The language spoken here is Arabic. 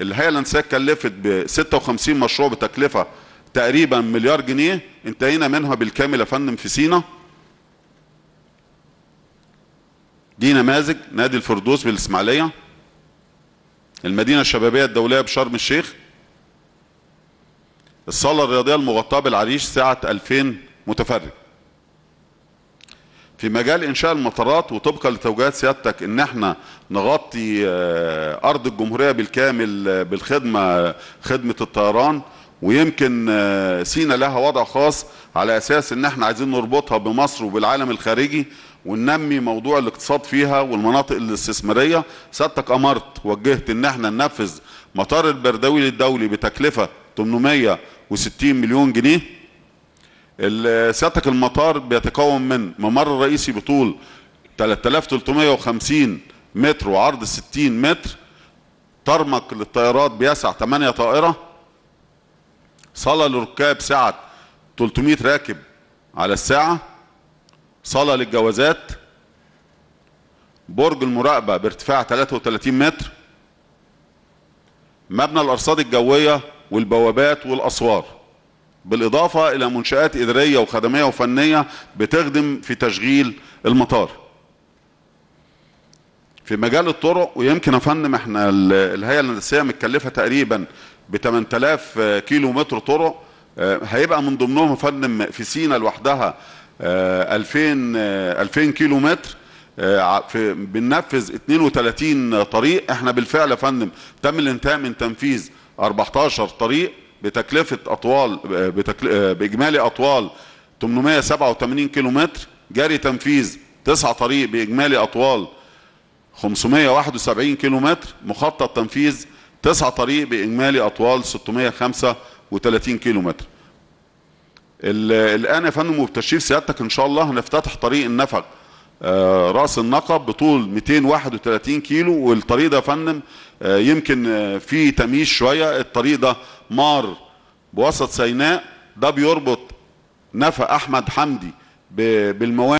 الهيئة الأنسية كلفت ب 56 مشروع بتكلفه تقريبا مليار جنيه انتهينا منها بالكامل يا فندم في سينا دي نماذج نادي الفردوس بالاسماعيليه المدينه الشبابيه الدوليه بشرم الشيخ الصاله الرياضيه المغطاه بالعريش سعه 2000 متفرج في مجال انشاء المطارات وطبقا لتوجيهات سيادتك ان احنا نغطي آه، ارض الجمهوريه بالكامل آه، بالخدمه آه، خدمه الطيران ويمكن سينا لها وضع خاص على اساس ان احنا عايزين نربطها بمصر وبالعالم الخارجي وننمي موضوع الاقتصاد فيها والمناطق الاستثماريه سيادتك امرت وجهت ان احنا ننفذ مطار البرداوي الدولي بتكلفه 860 مليون جنيه سيادتك المطار بيتكون من ممر رئيسي بطول 3350 متر وعرض 60 متر ترمق للطائرات بيسع 8 طائرة صالة للركاب سعة 300 راكب على الساعة صالة للجوازات برج المراقبة بارتفاع 33 متر مبنى الأرصاد الجوية والبوابات والأسوار بالإضافة إلى منشآت إدارية وخدمية وفنية بتخدم في تشغيل المطار في مجال الطرق ويمكن يا فندم احنا الهيئة الهندسية متكلفة تقريبا ب 8000 كيلو متر طرق آه، هيبقى من ضمنهم يا فندم في سينا لوحدها 2000 آه، 2000 آه، كيلو متر في بننفذ 32 طريق احنا بالفعل يا فندم تم الانتهاء من تنفيذ 14 طريق بتكلفة أطوال بتكل... بإجمالي أطوال 887 كيلو متر جاري تنفيذ تسعة طريق بإجمالي أطوال 571 كيلو متر مخطط تنفيذ تسعة طريق بإجمالي أطوال 635 كيلو متر الآن يا فندم وبتشريف سيادتك إن شاء الله هنفتتح طريق النفق آه، رأس النقب بطول 231 كيلو والطريق ده يا فندم آه، يمكن في آه، فيه تمييز شوية الطريق ده مار بوسط سيناء ده بيربط نفق احمد حمدي بالموانئ